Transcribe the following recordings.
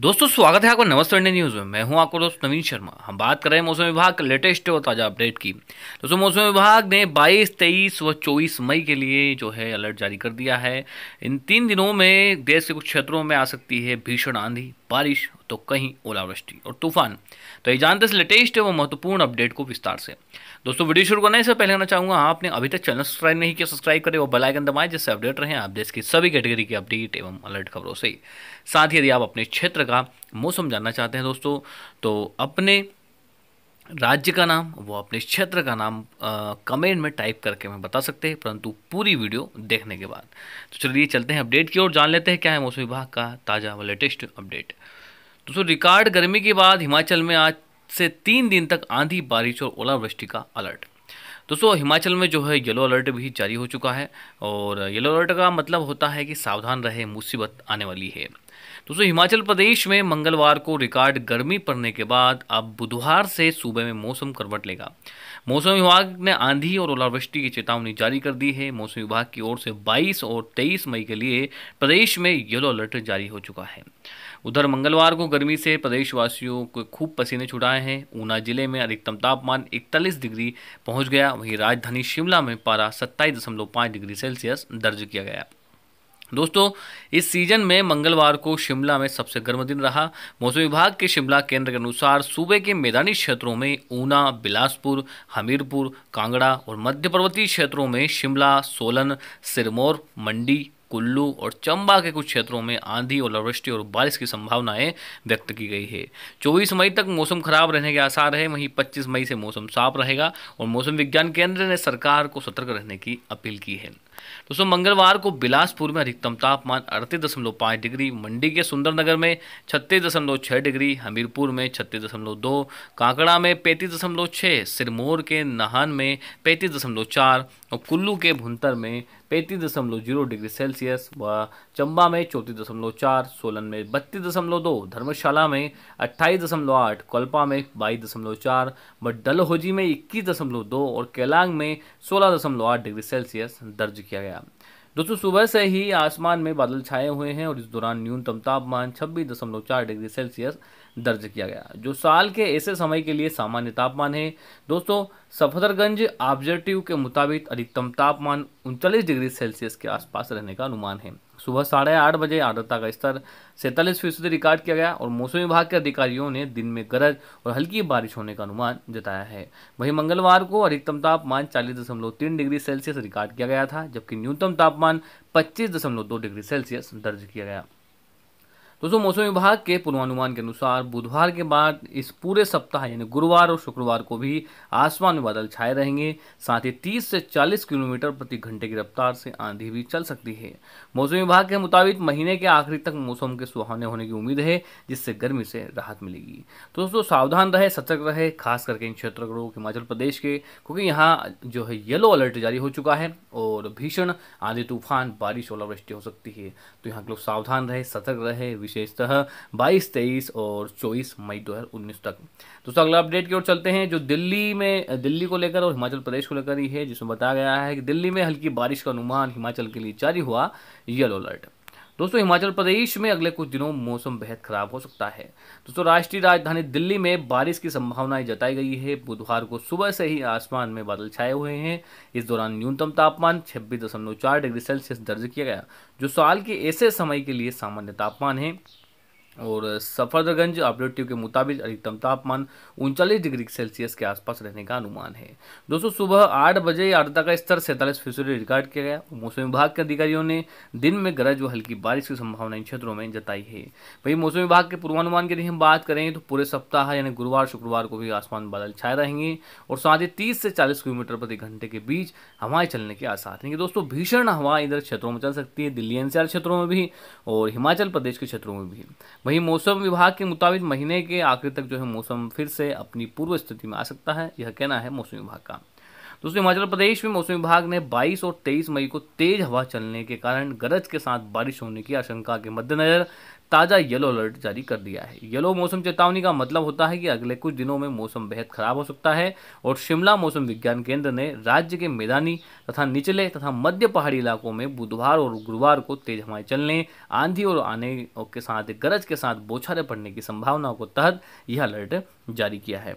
दोस्तों स्वागत है आपका नमस्ते इंडिया न्यूज़ में मैं हूं आपको दोस्त नवीन शर्मा हम बात कर रहे हैं मौसम विभाग के लेटेस्ट और ताज़ा अपडेट की दोस्तों मौसम विभाग ने 22, 23 व 24 मई के लिए जो है अलर्ट जारी कर दिया है इन तीन दिनों में देश के कुछ क्षेत्रों में आ सकती है भीषण आंधी बारिश तो कहीं ओलावृष्टि और तूफान तो ये जानते हैं लेटेस्ट एवं महत्वपूर्ण अपडेट को विस्तार से दोस्तों वीडियो शुरू करने से पहले कहना चाहूँगा आपने अभी तक चैनल सब्सक्राइब नहीं किया सब्सक्राइब करें और बेलाइकन दबाएं जिससे अपडेट रहे आप देश की सभी कैटेगरी की अपडेट एवं अलर्ट खबरों से साथ ही यदि आप अपने क्षेत्र का मौसम जानना चाहते हैं दोस्तों तो अपने राज्य का नाम वो अपने क्षेत्र का नाम कमेंट में टाइप करके हमें बता सकते हैं परंतु पूरी वीडियो देखने के बाद तो चलिए चलते हैं अपडेट की ओर जान लेते हैं क्या है मौसम विभाग का ताज़ा व लेटेस्ट अपडेट दोस्तों रिकॉर्ड गर्मी के बाद हिमाचल में आज से तीन दिन तक आंधी बारिश और ओलावृष्टि का अलर्ट दोस्तों हिमाचल में जो है येलो अलर्ट भी जारी हो चुका है और येलो अलर्ट का मतलब होता है कि सावधान रहे मुसीबत आने वाली है दोस्तों हिमाचल प्रदेश में मंगलवार को रिकॉर्ड गर्मी पड़ने के बाद अब बुधवार से सूबे में मौसम करवट लेगा मौसम विभाग ने आंधी और ओलावृष्टि की चेतावनी जारी कर दी है मौसम विभाग की ओर से 22 और 23 मई के लिए प्रदेश में येलो अलर्ट जारी हो चुका है उधर मंगलवार को गर्मी से प्रदेशवासियों को खूब पसीने छुड़ाए हैं ऊना जिले में अधिकतम तापमान इकतालीस डिग्री पहुंच गया वहीं राजधानी शिमला में पारा सत्ताईस डिग्री सेल्सियस दर्ज किया गया दोस्तों इस सीजन में मंगलवार को शिमला में सबसे गर्म दिन रहा मौसम विभाग के शिमला केंद्र के अनुसार सूबे के मैदानी क्षेत्रों में ऊना बिलासपुर हमीरपुर कांगड़ा और मध्य पर्वतीय क्षेत्रों में शिमला सोलन सिरमौर मंडी कुल्लू और चंबा के कुछ क्षेत्रों में आंधी ओलावृष्टि और, और बारिश की संभावनाएं व्यक्त की गई है चौबीस मई तक मौसम खराब रहने के आसार है वहीं पच्चीस मई से मौसम साफ रहेगा और मौसम विज्ञान केंद्र ने सरकार को सतर्क रहने की अपील की है दोस्तों मंगलवार को बिलासपुर में अधिकतम तापमान अड़तीस दशमलव पाँच डिग्री मंडी के सुंदरनगर में छत्तीस दशमलव छः डिग्री हमीरपुर में छत्तीस दशमलव दो कांकड़ा में पैंतीस दशमलव छः सिरमौर के नाहन में पैंतीस दशमलव चार और कुल्लू के भुंतर में पैंतीस दशमलव जीरो डिग्री सेल्सियस व चंबा में चौंतीस दशमलव चार सोलन में बत्तीस दशमलव दो धर्मशाला में अट्ठाईस दशमलव आठ कोल्पा में बाईस दशमलव चार व डलहौजी में इक्कीस दशमलव दो और केलांग में सोलह दशमलव आठ डिग्री सेल्सियस दर्ज किया गया दोस्तों सुबह से ही आसमान में बादल छाए हुए हैं और इस दौरान न्यूनतम तापमान छब्बीस दशमलव चार डिग्री सेल्सियस दर्ज किया गया जो साल के ऐसे समय के लिए सामान्य तापमान है दोस्तों सफदरगंज ऑब्जर्टिव के मुताबिक अधिकतम तापमान उनचालीस डिग्री सेल्सियस के आसपास रहने का अनुमान है सुबह साढ़े आठ बजे आर्द्रता का स्तर सैंतालीस फीसदी रिकॉर्ड किया गया और मौसम विभाग के अधिकारियों ने दिन में गरज और हल्की बारिश होने का अनुमान जताया है वहीं मंगलवार को अधिकतम तापमान चालीस दशमलव तीन डिग्री सेल्सियस रिकॉर्ड किया गया था जबकि न्यूनतम तापमान पच्चीस दशमलव दो डिग्री सेल्सियस दर्ज किया गया दोस्तों मौसम विभाग के पूर्वानुमान के अनुसार बुधवार के बाद इस पूरे सप्ताह यानी गुरुवार और शुक्रवार को भी आसमान में बादल छाए रहेंगे साथ ही 30 से 40 किलोमीटर प्रति घंटे की रफ्तार से आंधी भी चल सकती है मौसम विभाग के मुताबिक महीने के आखिरी तक मौसम के सुहावने होने की उम्मीद है जिससे गर्मी से राहत मिलेगी तो दोस्तों सावधान रहे सतर्क रहे खास करके इन क्षेत्रों को हिमाचल प्रदेश के क्योंकि यहाँ जो है येलो अलर्ट जारी हो चुका है और भीषण आंधी तूफान बारिश ओलावृष्टि हो सकती है तो यहाँ के लोग सावधान रहे सतर्क रहे विशेषतः 22, 23 और 24 मई 2019 तक दोस्तों अगला अपडेट की ओर चलते हैं जो दिल्ली में दिल्ली को लेकर और हिमाचल प्रदेश को लेकर ही है जिसमें बताया गया है कि दिल्ली में हल्की बारिश का अनुमान हिमाचल के लिए जारी हुआ येलो अलर्ट दोस्तों हिमाचल प्रदेश में अगले कुछ दिनों मौसम बेहद खराब हो सकता है दोस्तों राष्ट्रीय राजधानी दिल्ली में बारिश की संभावनाएं जताई गई है बुधवार को सुबह से ही आसमान में बादल छाए हुए हैं इस दौरान न्यूनतम तापमान 26.4 डिग्री सेल्सियस दर्ज किया गया जो साल के ऐसे समय के लिए सामान्य तापमान है और सफदरगंज आबलेटिव के मुताबिक अधिकतम तापमान उनचालीस डिग्री सेल्सियस के आसपास रहने का अनुमान है दोस्तों सुबह आठ बजे आर्द्रता का स्तर सैंतालीस फीसदी रिकॉर्ड किया गया मौसम विभाग के अधिकारियों ने दिन में गरज व हल्की बारिश की संभावना इन क्षेत्रों में जताई है वहीं मौसम विभाग के पूर्वानुमान की यदि हम बात करें तो पूरे सप्ताह यानी गुरुवार शुक्रवार को भी आसमान बादल छाए रहेंगे और साथ ही तीस से चालीस किलोमीटर प्रति घंटे के बीच हवाएं चलने के आसार हैं दोस्तों भीषण हवा इधर क्षेत्रों में चल सकती है दिल्ली एनसीआर क्षेत्रों में भी और हिमाचल प्रदेश के क्षेत्रों में भी वहीं मौसम विभाग के मुताबिक महीने के आखिर तक जो है मौसम फिर से अपनी पूर्व स्थिति में आ सकता है यह कहना है मौसम विभाग का दोस्तों हिमाचल प्रदेश में मौसम विभाग ने 22 और 23 मई को तेज हवा चलने के कारण गरज के साथ बारिश होने की आशंका के मद्देनजर ताज़ा येलो अलर्ट जारी कर दिया है येलो मौसम चेतावनी का मतलब होता है कि अगले कुछ दिनों में मौसम बेहद खराब हो सकता है और शिमला मौसम विज्ञान केंद्र ने राज्य के मैदानी तथा निचले तथा मध्य पहाड़ी इलाकों में बुधवार और गुरुवार को तेज हवाएं चलने आंधी और आने के साथ गरज के साथ बौछारें पड़ने की संभावना को तहत यह अलर्ट जारी किया है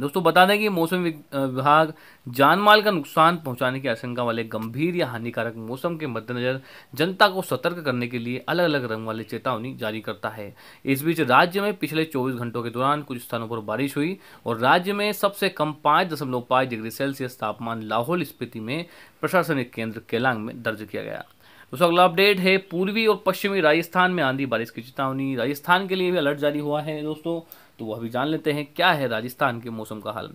दोस्तों बता दें कि मौसम विभाग जान माल का नुकसान पहुंचाने की आशंका वाले गंभीर या हानिकारक मौसम के मद्देनजर जनता को सतर्क करने के लिए अलग अलग रंग वाली चेतावनी जारी करता है इस बीच राज्य में पिछले 24 घंटों के दौरान कुछ स्थानों पर बारिश हुई और राज्य में सबसे कम पाँच दशमलव पाँच डिग्री सेल्सियस तापमान लाहौल स्पीति में प्रशासनिक केंद्र केलांग में दर्ज किया गया दोस्तों अगला अपडेट है पूर्वी और पश्चिमी राजस्थान में आंधी बारिश की चेतावनी राजस्थान के लिए भी अलर्ट जारी हुआ है दोस्तों तो वह भी जान लेते हैं क्या है राजस्थान के मौसम का हाल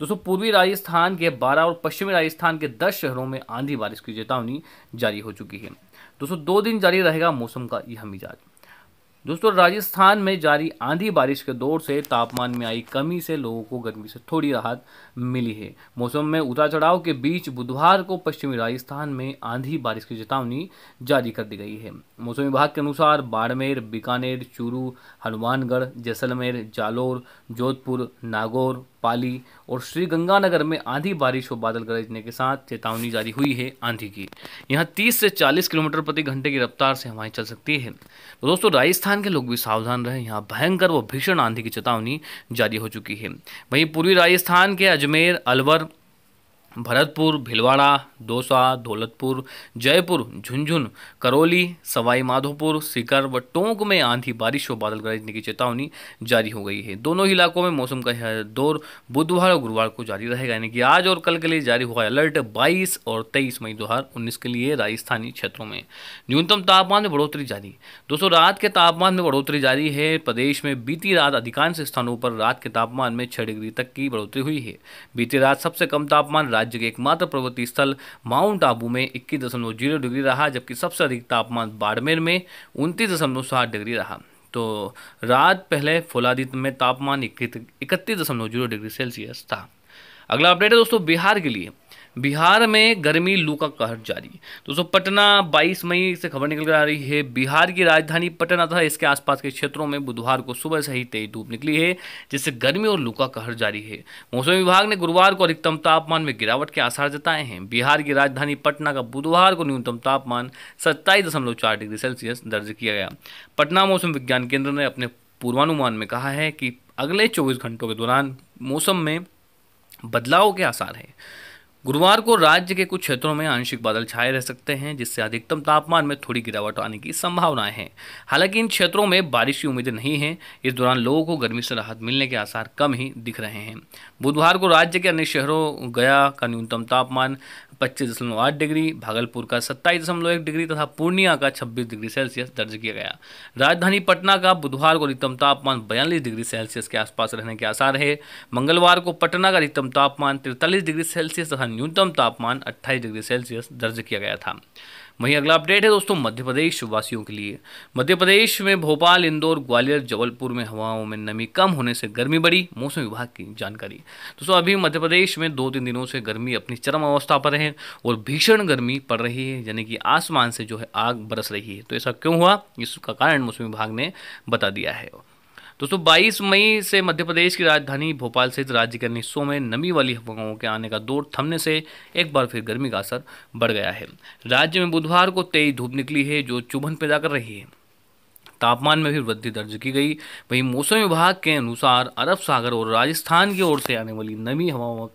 दोस्तों पूर्वी राजस्थान के 12 और पश्चिमी राजस्थान के 10 शहरों में आंधी बारिश की चेतावनी जारी हो चुकी है दोस्तों दो दिन जारी रहेगा मौसम का यह मिजाज दोस्तों राजस्थान में जारी आंधी बारिश के दौर से तापमान में आई कमी से लोगों को गर्मी से थोड़ी राहत मिली है मौसम में उतार चढ़ाव के बीच बुधवार को पश्चिमी राजस्थान में आंधी बारिश की चेतावनी जारी कर दी गई है मौसम विभाग के अनुसार बाड़मेर बीकानेर चूरू हनुमानगढ़ जैसलमेर जालोर जोधपुर नागौर पाली और श्रीगंगानगर में आंधी बारिश व बादल गरजने के साथ चेतावनी जारी हुई है आंधी की यहाँ 30 से 40 किलोमीटर प्रति घंटे की रफ्तार से हवाएं चल सकती है तो दोस्तों राजस्थान के लोग भी सावधान रहे यहाँ भयंकर व भीषण आंधी की चेतावनी जारी हो चुकी है वहीं पूर्वी राजस्थान के अजमेर अलवर भरतपुर भिलवाड़ा दौसा दौलतपुर जयपुर झुंझुन करौली सवाई माधोपुर सीकर व टोंक में आंधी बारिश और बादल गरजने की चेतावनी जारी हो गई है दोनों इलाकों में मौसम का यह दौर बुधवार और गुरुवार को जारी रहेगा यानी कि आज और कल के लिए जारी हुआ अलर्ट 22 और 23 मई दो के लिए राजस्थानी क्षेत्रों में न्यूनतम तापमान में बढ़ोतरी जारी दोस्तों रात के तापमान में बढ़ोतरी जारी है प्रदेश में बीती रात अधिकांश स्थानों पर रात के तापमान में छः डिग्री तक की बढ़ोतरी हुई है बीती रात सबसे कम तापमान राज्य राज्य के एकमात्र पर्वतीय स्थल माउंट आबू में इक्कीस दशमलव जीरो डिग्री रहा जबकि सबसे अधिक तापमान बाड़मेर में उनतीस दशमलव डिग्री रहा तो रात पहले फोलादित में तापमान इकतीस दशमलव जीरो डिग्री सेल्सियस था अगला अपडेट है दोस्तों बिहार के लिए बिहार में गर्मी लू का कहर जारी दोस्तों पटना 22 मई से खबर निकल कर आ रही है बिहार की राजधानी पटना तथा इसके आसपास के क्षेत्रों में बुधवार को सुबह से ही तेज धूप निकली है जिससे गर्मी और लू का कहर जारी है मौसम विभाग ने गुरुवार को अधिकतम तापमान में गिरावट के आसार जताए हैं बिहार की राजधानी पटना का बुधवार को न्यूनतम तापमान सत्ताईस डिग्री सेल्सियस दर्ज किया गया पटना मौसम विज्ञान केंद्र ने अपने पूर्वानुमान में कहा है कि अगले चौबीस घंटों के दौरान मौसम में बदलाव के आसार हैं गुरुवार को राज्य के कुछ क्षेत्रों में आंशिक बादल छाए रह सकते हैं जिससे अधिकतम तापमान में थोड़ी गिरावट आने की संभावनाएं हैं हालांकि इन क्षेत्रों में बारिश की उम्मीद नहीं है इस दौरान लोगों को गर्मी से राहत मिलने के आसार कम ही दिख रहे हैं बुधवार को राज्य के अन्य शहरों गया का न्यूनतम तापमान पच्चीस दशमलव आठ डिग्री भागलपुर का सत्ताईस दशमलव एक डिग्री तथा पूर्णिया का छब्बीस डिग्री सेल्सियस दर्ज किया गया राजधानी पटना का बुधवार को अधिकतम तापमान बयालीस डिग्री सेल्सियस के आसपास रहने के आसार है मंगलवार को पटना का अधिकतम तापमान तिरतालीस डिग्री सेल्सियस तथा न्यूनतम तापमान अट्ठाईस डिग्री सेल्सियस दर्ज किया गया था वहीं अगला अपडेट है दोस्तों मध्य प्रदेश वासियों के लिए मध्य प्रदेश में भोपाल इंदौर ग्वालियर जबलपुर में हवाओं में नमी कम होने से गर्मी बढ़ी मौसम विभाग की जानकारी दोस्तों अभी मध्य प्रदेश में दो तीन दिनों से गर्मी अपनी चरम अवस्था पर है और भीषण गर्मी पड़ रही है यानी कि आसमान से जो है आग बरस रही है तो ऐसा क्यों हुआ इसका कारण मौसम विभाग ने बता दिया है दोस्तों 22 मई से मध्य प्रदेश की राजधानी भोपाल सहित राज्य के अन्य हिस्सों में नमी वाली हवाओं के आने का दौर थमने से एक बार फिर गर्मी का असर बढ़ गया है राज्य में बुधवार को तेज धूप निकली है जो चुभन पैदा कर रही है तापमान में भी वृद्धि दर्ज की गई वहीं मौसम विभाग के अनुसार अरब सागर और राजस्थान की ओर से आने वाली नमी हवाओं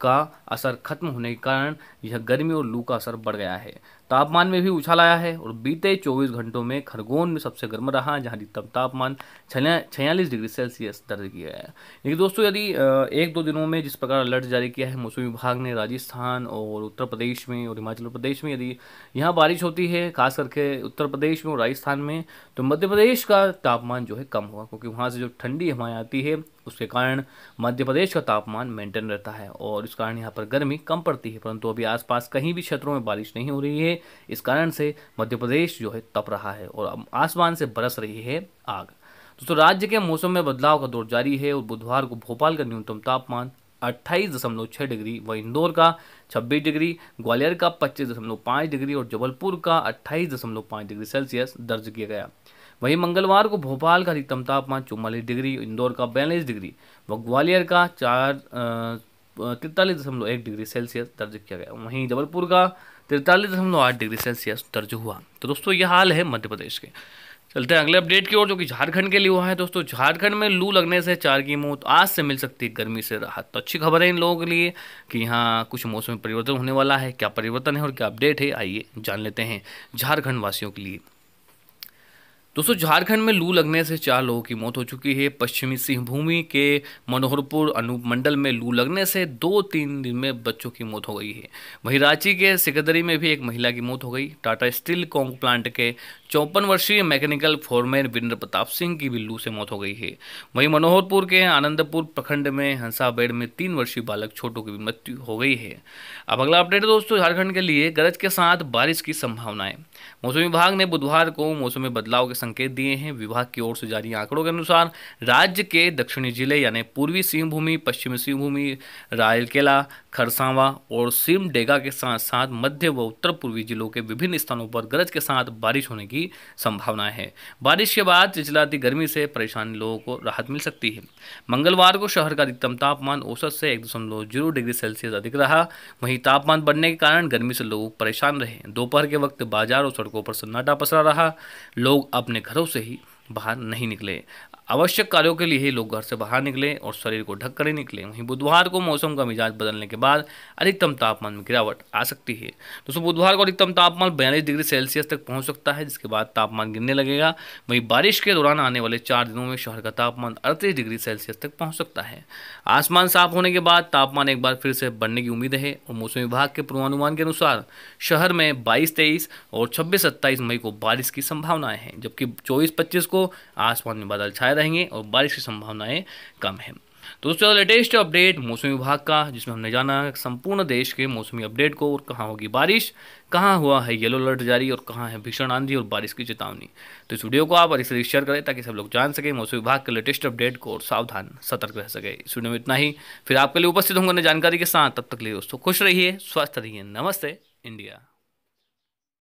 का असर खत्म होने के कारण यह गर्मी और लू का असर बढ़ गया है तापमान में भी उछाल आया है और बीते 24 घंटों में खरगोन में सबसे गर्म रहा जहाँ अधिकतम तापमान छियालीस डिग्री सेल्सियस दर्ज किया गया लेकिन दोस्तों यदि एक दो दिनों में जिस प्रकार अलर्ट जारी किया है मौसम विभाग ने राजस्थान और उत्तर प्रदेश में और हिमाचल प्रदेश में यदि यहाँ बारिश होती है खास करके उत्तर प्रदेश में और राजस्थान में तो मध्य प्रदेश का तापमान जो है कम हुआ क्योंकि वहाँ से जो ठंडी हवाएँ आती है उसके कारण मध्य प्रदेश का तापमान मेंटेन रहता है और इस कारण यहाँ पर गर्मी कम पड़ती है परंतु अभी आसपास कहीं भी क्षेत्रों में बारिश नहीं हो रही है इस कारण से मध्य प्रदेश जो है तप रहा है और आसमान से बरस रही है आग दोस्तों राज्य के मौसम में बदलाव का दौर जारी है और बुधवार को भोपाल का न्यूनतम तापमान अट्ठाईस दशमलव छः डिग्री व इंदौर का छब्बीस डिग्री ग्वालियर का पच्चीस दशमलव पाँच डिग्री और जबलपुर का अट्ठाईस दशमलव पाँच डिग्री सेल्सियस दर्ज किया गया वहीं मंगलवार को भोपाल का अधिकतम तापमान चौवालीस डिग्री इंदौर का बयालीस डिग्री व ग्वालियर का चार तिरतालीस दशमलव एक डिग्री सेल्सियस दर्ज किया गया वहीं जबलपुर का तिरतालीस दशमलव आठ डिग्री सेल्सियस दर्ज हुआ तो दोस्तों यह हाल है मध्य प्रदेश के चलते हैं अगले अपडेट की ओर जो कि झारखंड के लिए हुआ है दोस्तों झारखंड में लू लगने से चार की मौत आज से मिल सकती है गर्मी से राहत तो अच्छी खबर है इन लोगों के लिए कि यहाँ कुछ मौसम में परिवर्तन होने वाला है क्या परिवर्तन है और क्या अपडेट है आइए जान लेते हैं झारखंड वासियों के लिए दोस्तों झारखंड में लू लगने से चार लोगों की मौत हो चुकी है पश्चिमी सिंहभूमि के मनोहरपुर अनूप मंडल में लू लगने से दो तीन दिन में बच्चों की मौत हो गई है वहीं रांची के सिकंदरी में भी एक महिला की मौत हो गई टाटा स्टील कॉन्ग प्लांट के चौपन वर्षीय मैकेनिकल फोरमैन वीरेंद्र प्रताप सिंह की भी लू से मौत हो गई है वहीं मनोहरपुर के आनंदपुर प्रखंड में हंसाबेड़ में तीन वर्षीय बालक छोटों की भी मृत्यु हो गई है अब अगला अपडेट दोस्तों झारखंड के लिए गरज के साथ बारिश की संभावनाएं मौसम विभाग ने बुधवार को मौसम में बदलाव के संकेत दिए हैं विभाग की ओर से जारी आंकड़ों के अनुसार राज्य के दक्षिणी जिले यानी पूर्वी सिंहभूमि पश्चिमी सिंहभूमि रायलकेला खरसावा और सिमडेगा के साथ साथ मध्य व उत्तर पूर्वी जिलों के विभिन्न स्थानों पर गरज के साथ बारिश होने की संभावना है बारिश के बाद चिचलाती गर्मी से परेशान लोगों को राहत मिल सकती है मंगलवार को शहर का अधिकतम तापमान औसत से एक दशमलव जीरो डिग्री सेल्सियस अधिक रहा वहीं तापमान बढ़ने के कारण गर्मी से लोग परेशान रहे दोपहर के वक्त बाजार और सड़कों पर सन्नाटा पसरा रहा लोग अपने अपने घरों से ही बाहर नहीं निकले आवश्यक कार्यों के लिए ही लोग घर से बाहर निकलें और शरीर को ढक कर निकलें वहीं बुधवार को मौसम का मिजाज बदलने के बाद अधिकतम तापमान में गिरावट आ सकती है दोस्तों बुधवार को अधिकतम तापमान बयालीस डिग्री सेल्सियस तक पहुँच सकता है जिसके बाद तापमान गिरने लगेगा वहीं बारिश के दौरान आने वाले चार दिनों में शहर का तापमान अड़तीस डिग्री सेल्सियस तक पहुँच सकता है आसमान साफ होने के बाद तापमान एक बार फिर से बढ़ने की उम्मीद है और मौसम विभाग के पूर्वानुमान के अनुसार शहर में बाईस तेईस और छब्बीस सत्ताईस मई को बारिश की संभावनाएं हैं जबकि चौबीस पच्चीस को आसमान में बादल छाए रहेंगे और बारिश की संभावनाएँ कम है दोस्तों लेटेस्ट अपडेट मौसम विभाग का जिसमें हमने जाना संपूर्ण देश के मौसमी अपडेट को और कहाँ होगी बारिश कहाँ हुआ है येलो अलर्ट जारी और कहाँ है भीषण आंधी और बारिश की चेतावनी तो इस वीडियो को आप और से शेयर करें ताकि सब लोग जान सकें मौसम विभाग के लेटेस्ट अपडेट को और सावधान सतर्क रह सके इस वीडियो में इतना ही फिर आपके लिए उपस्थित होंगे जानकारी के साथ तब तक लिए दोस्तों खुश रहिए स्वस्थ रहिए नमस्ते इंडिया